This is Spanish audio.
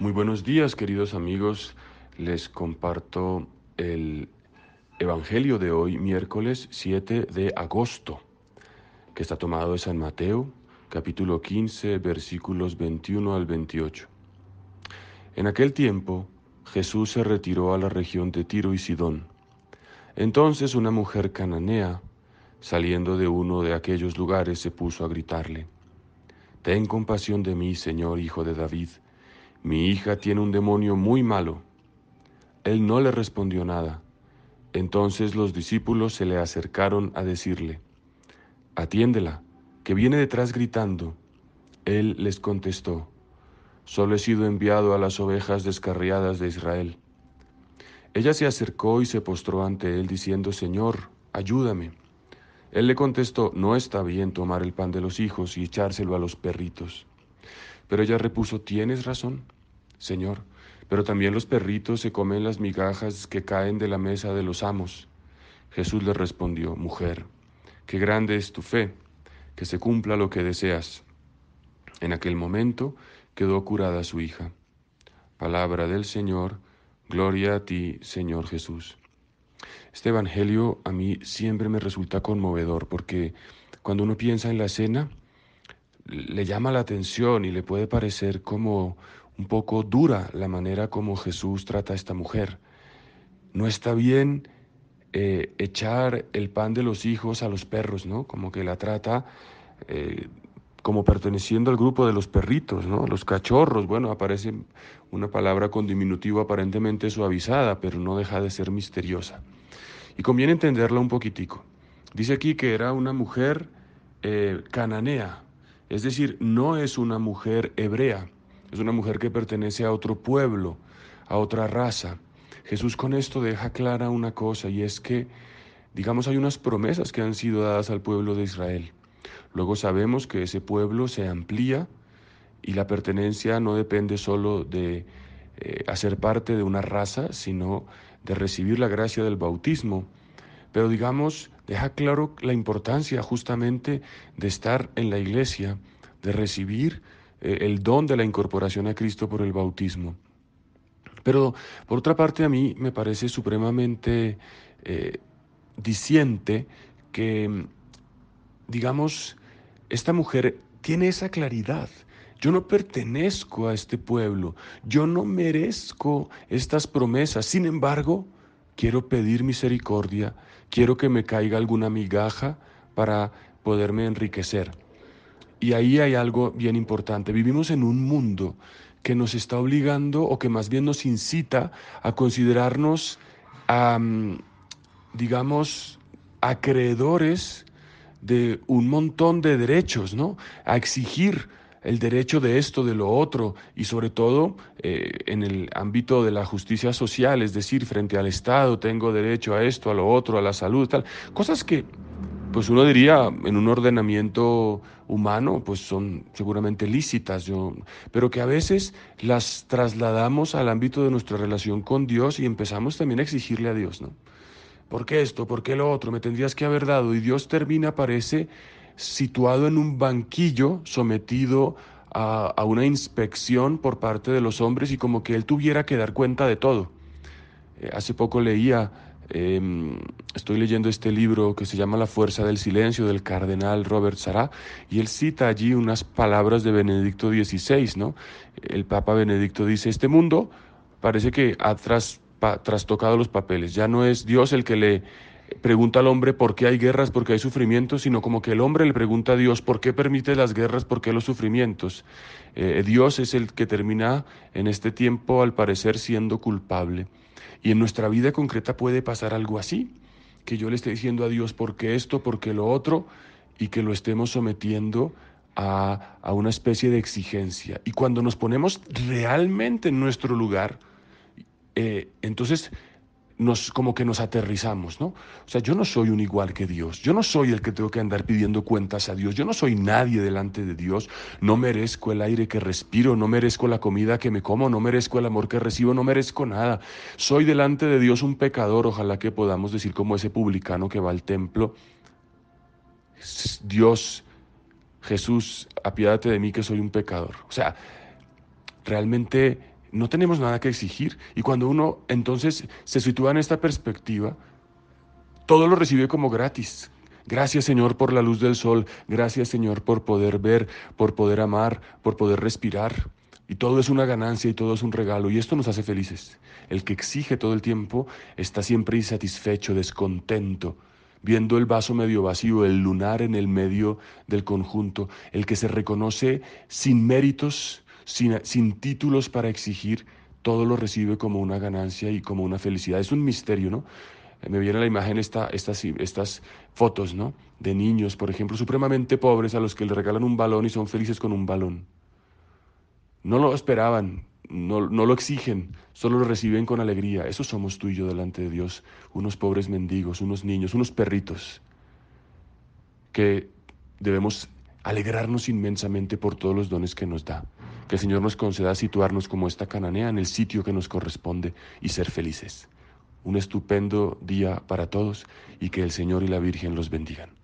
Muy buenos días, queridos amigos. Les comparto el Evangelio de hoy, miércoles 7 de agosto, que está tomado de San Mateo, capítulo 15, versículos 21 al 28. En aquel tiempo, Jesús se retiró a la región de Tiro y Sidón. Entonces una mujer cananea, saliendo de uno de aquellos lugares, se puso a gritarle, Ten compasión de mí, Señor, hijo de David mi hija tiene un demonio muy malo. Él no le respondió nada. Entonces los discípulos se le acercaron a decirle, Atiéndela, que viene detrás gritando. Él les contestó, Solo he sido enviado a las ovejas descarriadas de Israel. Ella se acercó y se postró ante él diciendo, Señor, ayúdame. Él le contestó, No está bien tomar el pan de los hijos y echárselo a los perritos. Pero ella repuso, ¿tienes razón? Señor, pero también los perritos se comen las migajas que caen de la mesa de los amos. Jesús le respondió, Mujer, qué grande es tu fe, que se cumpla lo que deseas. En aquel momento quedó curada su hija. Palabra del Señor, gloria a ti, Señor Jesús. Este Evangelio a mí siempre me resulta conmovedor porque cuando uno piensa en la cena, le llama la atención y le puede parecer como un poco dura la manera como Jesús trata a esta mujer. No está bien eh, echar el pan de los hijos a los perros, ¿no? Como que la trata eh, como perteneciendo al grupo de los perritos, ¿no? Los cachorros, bueno, aparece una palabra con diminutivo aparentemente suavizada, pero no deja de ser misteriosa. Y conviene entenderla un poquitico. Dice aquí que era una mujer eh, cananea, es decir, no es una mujer hebrea. Es una mujer que pertenece a otro pueblo, a otra raza. Jesús con esto deja clara una cosa y es que, digamos, hay unas promesas que han sido dadas al pueblo de Israel. Luego sabemos que ese pueblo se amplía y la pertenencia no depende solo de eh, hacer parte de una raza, sino de recibir la gracia del bautismo. Pero digamos, deja claro la importancia justamente de estar en la iglesia, de recibir eh, el don de la incorporación a Cristo por el bautismo. Pero por otra parte a mí me parece supremamente eh, diciente que, digamos, esta mujer tiene esa claridad. Yo no pertenezco a este pueblo, yo no merezco estas promesas, sin embargo, quiero pedir misericordia, quiero que me caiga alguna migaja para poderme enriquecer. Y ahí hay algo bien importante. Vivimos en un mundo que nos está obligando o que más bien nos incita a considerarnos, digamos, acreedores de un montón de derechos, ¿no? A exigir el derecho de esto, de lo otro, y sobre todo eh, en el ámbito de la justicia social, es decir, frente al Estado tengo derecho a esto, a lo otro, a la salud, tal. Cosas que pues uno diría, en un ordenamiento humano, pues son seguramente lícitas, yo, pero que a veces las trasladamos al ámbito de nuestra relación con Dios y empezamos también a exigirle a Dios, ¿no? ¿Por qué esto? ¿Por qué lo otro? Me tendrías que haber dado. Y Dios termina, parece, situado en un banquillo sometido a, una inspección por parte de los hombres y como que Él tuviera que dar cuenta de todo. Eh, hace poco leía Em, estoy leyendo este libro que se llama La fuerza del silencio del cardenal Robert Sará y él cita allí unas palabras de Benedicto XVI, ¿no? El Papa Benedicto dice, este mundo parece que ha trastocado los papeles, ya no es Dios el que le pregunta al hombre por qué hay guerras, por qué hay sufrimientos, sino como que el hombre le pregunta a Dios por qué permite las guerras, por qué los sufrimientos. Eh, Dios es el que termina en este tiempo, al parecer, siendo culpable. Y en nuestra vida concreta puede pasar algo así, que yo le esté diciendo a Dios porque esto, porque lo otro, y que lo estemos sometiendo a, a una especie de exigencia. Y cuando nos ponemos realmente en nuestro lugar, eh, entonces como que nos aterrizamos, ¿no? O sea, yo no soy un igual que Dios, yo no soy el que tengo que andar pidiendo cuentas a Dios, yo no soy nadie delante de Dios, no merezco el aire que respiro, no merezco la comida que me como, no merezco el amor que recibo, no merezco nada. Soy delante de Dios un pecador, ojalá que podamos decir como ese publicano que va al templo, Dios, Jesús, apiádate de mí que soy un pecador. O sea, realmente no tenemos nada que exigir. Y cuando uno entonces se sitúa en esta perspectiva, todo lo recibe como gratis. Gracias Señor por la luz del sol, gracias Señor por poder ver, por poder amar, por poder respirar. Y todo es una ganancia y todo es un regalo y esto nos hace felices. El que exige todo el tiempo está siempre insatisfecho, descontento, viendo el vaso medio vacío, el lunar en el medio del conjunto, el que se reconoce sin méritos, sin, títulos para exigir, todo lo recibe como una ganancia y como una felicidad. Es un misterio, ¿no? Eh, me viene a la imagen estas, estas fotos, ¿no? De niños, por ejemplo, supremamente pobres a los que le regalan un balón y son felices con un balón. No lo esperaban, no, no lo exigen, solo lo reciben con alegría. Eso somos tú y yo delante de Dios, unos pobres mendigos, unos niños, unos perritos, que debemos alegrarnos inmensamente por todos los dones que nos da. Que el Señor nos conceda situarnos como esta cananea en el sitio que nos corresponde y ser felices. Un estupendo día para todos y que el Señor y la Virgen los bendigan.